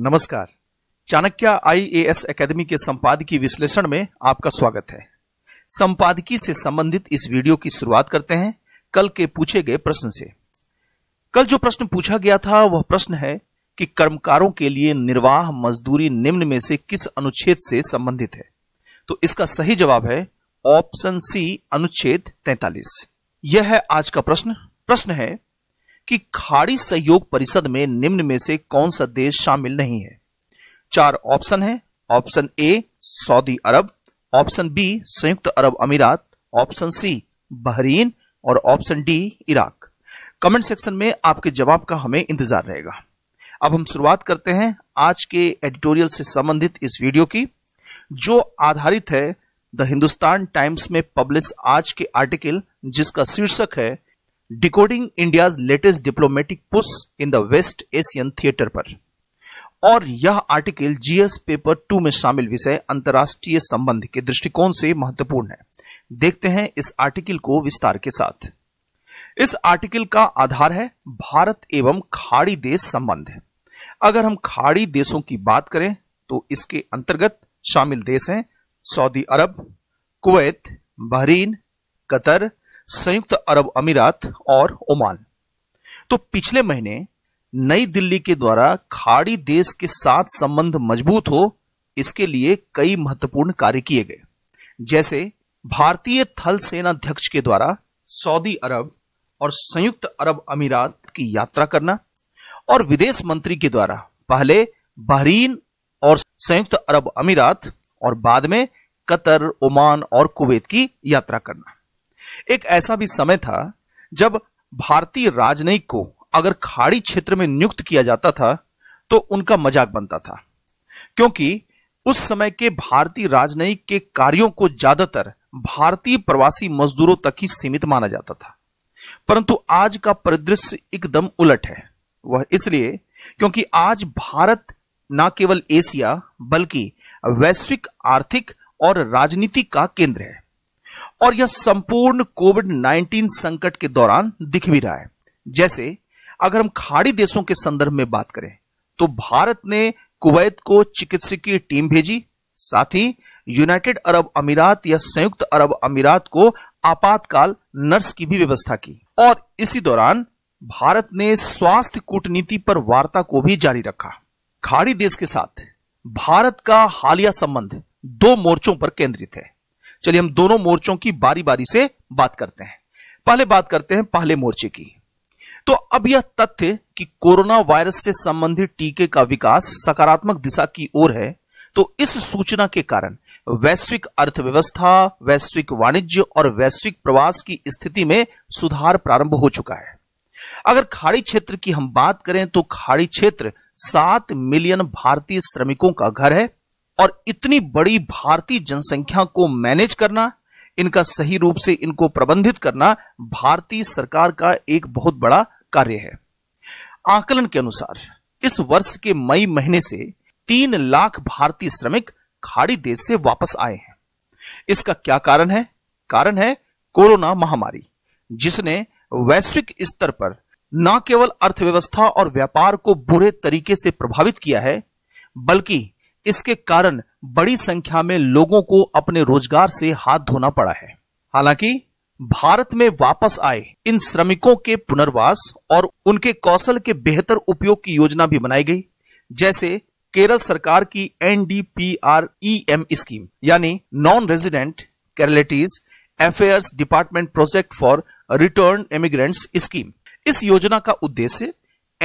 नमस्कार Chanakya IAS academy के संपादकीय विश्लेषण में आपका स्वागत है संपादकीय से संबंधित इस वीडियो की शुरुआत करते हैं कल के पूछे गए प्रश्न से कल जो प्रश्न पूछा गया था वह प्रश्न है कि कर्मकारों के लिए निर्वाह मजदूरी निम्न में से किस अनुच्छेद से संबंधित है तो इसका सही जवाब है ऑप्शन सी अनुच्छेद तैतालीस यह है आज का प्रश्न प्रश्न है कि खाड़ी सहयोग परिषद में निम्न में से कौन सा देश शामिल नहीं है चार ऑप्शन है option A Saudi Arab option B संयुक्त अरब अमीरात ऑप्शन सी बहरीन और option D Iraq comment section में आपके जवाब का हमें इंतजार रहेगा अब हम शुरुआत करते हैं आज के एडिटोरियल से संबंधित इस वीडियो की जो आधारित है द हिंदुस्तान टाइम्स में पब्लिश आज के आर्टिकल जिसका शीर्षक है decoding India latest diplomatic push in the West Asian theatre पर और यह आर्टिकल जीएस पेपर टू में शामिल विषय अंतरराष्ट्रीय संबंध के दृष्टिकोण से महत्वपूर्ण है देखते हैं इस आर्टिकल को विस्तार के साथ इस आर्टिकल का आधार है भारत एवं खाड़ी देश संबंध अगर हम खाड़ी देशों की बात करें तो इसके अंतर्गत शामिल देश हैं Saudi Arab Kuwait Bahrain Qatar संयुक्त अरब अमीरात और ओमान तो पिछले महीने नई दिल्ली के द्वारा खाड़ी देश के साथ संबंध मजबूत हो इसके लिए कई महत्वपूर्ण कार्य किए गए जैसे भारतीय थल सेनाध्यक्ष के द्वारा सऊदी अरब और संयुक्त अरब अमीरात की यात्रा करना और विदेश मंत्री के द्वारा पहले बहरीन और संयुक्त अरब अमीरात और बाद में कतर ओमान और कुवैत की यात्रा करना एक ऐसा भी समय था जब भारतीय राजनयिक को अगर खाड़ी क्षेत्र में नियुक्त किया जाता था तो उनका मजाक बनता था क्योंकि उस समय के भारतीय राजनयिक के कार्यों को ज्यादातर भारतीय प्रवासी मजदूरों तक ही सीमित माना जाता था परंतु आज का परिदृश्य एकदम उलट है वह इसलिए क्योंकि आज भारत न केवल एशिया बल्कि वैश्विक आर्थिक और राजनीति का केंद्र है और यह संपूर्ण कोविड 19 संकट के दौरान दिख भी रहा है जैसे अगर हम खाड़ी देशों के संदर्भ में बात करें तो भारत ने कुवैत को चिकित्सकीय टीम भेजी साथ ही यूनाइटेड अरब अमीरात या संयुक्त अरब अमीरात को आपातकाल नर्स की भी व्यवस्था की और इसी दौरान भारत ने स्वास्थ्य कूटनीति पर वार्ता को भी जारी रखा खाड़ी देश के साथ भारत का हालिया संबंध दो मोर्चों पर केंद्रित है चलिए हम दोनों मोर्चों की बारी बारी से बात करते हैं पहले बात करते हैं पहले मोर्चे की तो अब यह तथ्य कि कोरोना वायरस से संबंधित टीके का विकास सकारात्मक दिशा की ओर है तो इस सूचना के कारण वैश्विक अर्थव्यवस्था वैश्विक वाणिज्य और वैश्विक प्रवास की स्थिति में सुधार प्रारंभ हो चुका है अगर खाड़ी क्षेत्र की हम बात करें तो खाड़ी क्षेत्र सात मिलियन भारतीय श्रमिकों का घर है और इतनी बड़ी भारतीय जनसंख्या को मैनेज करना इनका सही रूप से इनको प्रबंधित करना भारतीय सरकार का एक बहुत बड़ा कार्य है आकलन के अनुसार इस वर्ष के मई महीने से तीन लाख भारतीय श्रमिक खाड़ी देश से वापस आए हैं इसका क्या कारण है कारण है कोरोना महामारी जिसने वैश्विक स्तर पर न केवल अर्थव्यवस्था और व्यापार को बुरे तरीके से प्रभावित किया है बल्कि इसके कारण बड़ी संख्या में लोगों को अपने रोजगार से हाथ धोना पड़ा है हालांकि भारत में वापस आए इन श्रमिकों के पुनर्वास और उनके कौशल के बेहतर उपयोग की योजना भी बनाई गई जैसे केरल सरकार की N D P R E M scheme यानी non resident Keralites affairs department project for return immigrants scheme इस योजना का उद्देश्य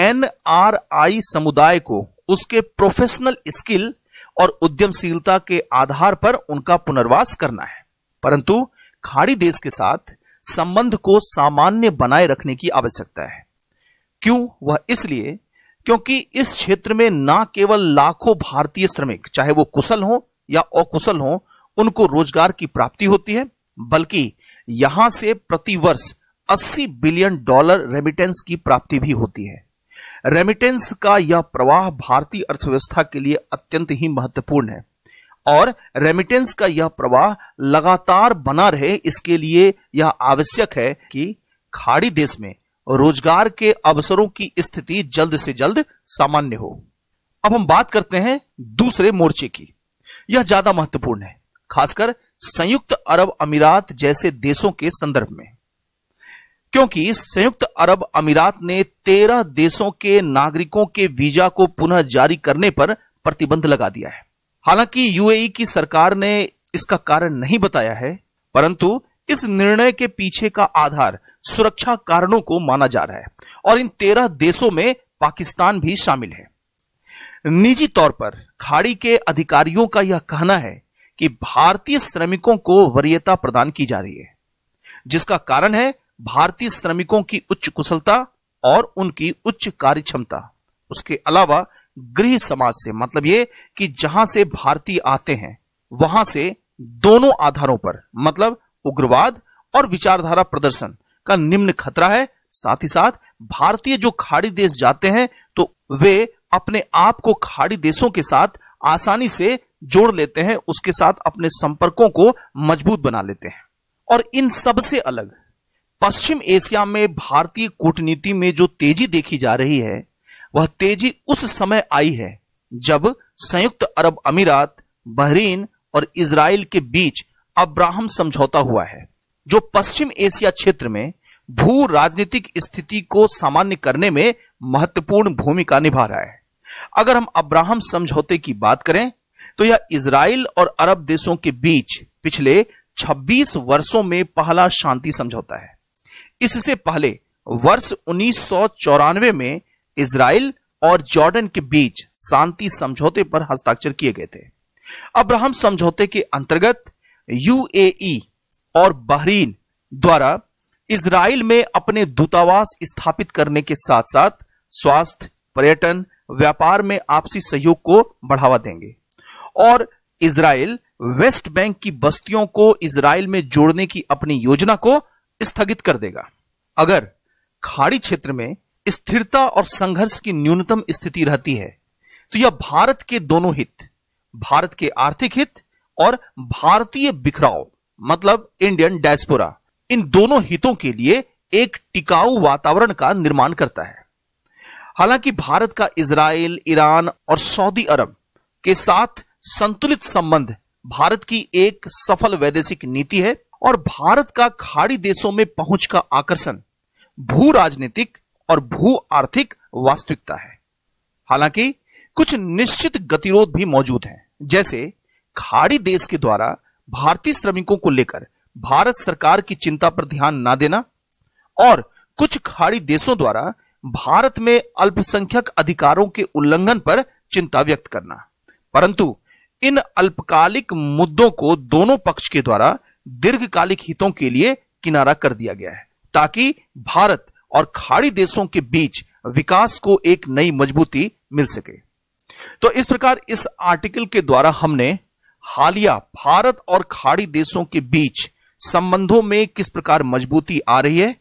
एनआरआई समुदाय को उसके प्रोफेशनल स्किल और उद्यमशीलता के आधार पर उनका पुनर्वास करना है परंतु खाड़ी देश के साथ संबंध को सामान्य बनाए रखने की आवश्यकता है क्यों वह इसलिए क्योंकि इस क्षेत्र में न केवल लाखों भारतीय श्रमिक चाहे वो कुशल हो या अकुशल हो उनको रोजगार की प्राप्ति होती है बल्कि यहां से प्रतिवर्ष 80 बिलियन डॉलर रेमिटेंस की प्राप्ति भी होती है रेमिटेंस का यह प्रवाह भारतीय अर्थव्यवस्था के लिए अत्यंत ही महत्वपूर्ण है और रेमिटेंस का यह प्रवाह लगातार बना रहे इसके लिए यह आवश्यक है कि खाड़ी देश में रोजगार के अवसरों की स्थिति जल्द से जल्द सामान्य हो अब हम बात करते हैं दूसरे मोर्चे की यह ज्यादा महत्वपूर्ण है खासकर संयुक्त अरब अमीरात जैसे देशों के संदर्भ में क्योंकि संयुक्त अरब अमीरात ने तेरह देशों के नागरिकों के वीजा को पुनः जारी करने पर प्रतिबंध लगा दिया है हालांकि यूएई की सरकार ने इसका कारण नहीं बताया है परंतु इस निर्णय के पीछे का आधार सुरक्षा कारणों को माना जा रहा है और इन तेरह देशों में पाकिस्तान भी शामिल है निजी तौर पर खाड़ी के अधिकारियों का यह कहना है कि भारतीय श्रमिकों को वरीयता प्रदान की जा रही है जिसका कारण है भारतीय श्रमिकों की उच्च कुशलता और उनकी उच्च कार्य क्षमता उसके अलावा गृह समाज से मतलब ये कि जहां से भारतीय आते हैं वहां से दोनों आधारों पर मतलब उग्रवाद और विचारधारा प्रदर्शन का निम्न खतरा है साथ ही साथ भारतीय जो खाड़ी देश जाते हैं तो वे अपने आप को खाड़ी देशों के साथ आसानी से जोड़ लेते हैं उसके साथ अपने संपर्कों को मजबूत बना लेते हैं और इन सबसे अलग पश्चिम एशिया में भारतीय कूटनीति में जो तेजी देखी जा रही है वह तेजी उस समय आई है जब संयुक्त अरब अमीरात बहरीन और इसराइल के बीच अब्राहम समझौता हुआ है जो पश्चिम एशिया क्षेत्र में भू राजनीतिक स्थिति को सामान्य करने में महत्वपूर्ण भूमिका निभा रहा है अगर हम अब्राहम समझौते की बात करें तो यह इसराइल और अरब देशों के बीच पिछले 26 वर्षों में पहला शांति समझौता है इससे पहले वर्ष उन्नीस में इसराइल और जॉर्डन के बीच शांति समझौते पर हस्ताक्षर किए गए थे अब्राहम समझौते के अंतर्गत यूएई और बहरीन द्वारा इसराइल में अपने दूतावास स्थापित करने के साथ साथ स्वास्थ्य पर्यटन व्यापार में आपसी सहयोग को बढ़ावा देंगे और इसराइल वेस्ट बैंक की बस्तियों को इसराइल में जोड़ने की अपनी योजना को स्थगित कर देगा अगर खाड़ी क्षेत्र में स्थिरता और संघर्ष की न्यूनतम स्थिति रहती है तो यह भारत के दोनों हित भारत के आर्थिक हित और भारतीय बिखराव मतलब इंडियन डायस्पोरा इन दोनों हितों के लिए एक टिकाऊ वातावरण का निर्माण करता है हालांकि भारत का इसराइल ईरान और सऊदी अरब के साथ संतुलित संबंध भारत की एक सफल वैदेशिक नीति है और भारत का खाड़ी देशों में पहुंच का आकर्षण भू राजनीतिक और भू आर्थिक वास्तविकता है हालांकि कुछ निश्चित गतिरोध भी मौजूद हैं जैसे खाड़ी देश के द्वारा भारतीय श्रमिकों को लेकर भारत सरकार की चिंता पर ध्यान ना देना और कुछ खाड़ी देशों द्वारा भारत में अल्पसंख्यक अधिकारों के उल्लंघन पर चिंता व्यक्त करना परंतु इन अल्पकालिक मुद्दों को दोनों पक्ष के द्वारा दीर्घकालिक हितों के लिए किनारा कर दिया गया है ताकि भारत और खाड़ी देशों के बीच विकास को एक नई मजबूती मिल सके तो इस प्रकार इस आर्टिकल के द्वारा हमने हालिया भारत और खाड़ी देशों के बीच संबंधों में किस प्रकार मजबूती आ रही है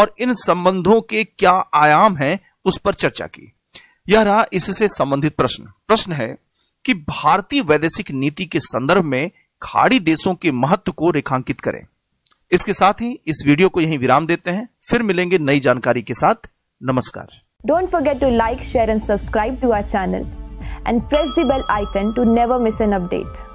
और इन संबंधों के क्या आयाम हैं उस पर चर्चा की यह रहा इससे संबंधित प्रश्न प्रश्न है कि भारतीय वैदेशिक नीति के संदर्भ में खाड़ी देशों के महत्व को रेखांकित करें इसके साथ ही इस वीडियो को यहीं विराम देते हैं फिर मिलेंगे नई जानकारी के साथ नमस्कार don't forget to like share and subscribe to our channel and press the bell icon to never miss an update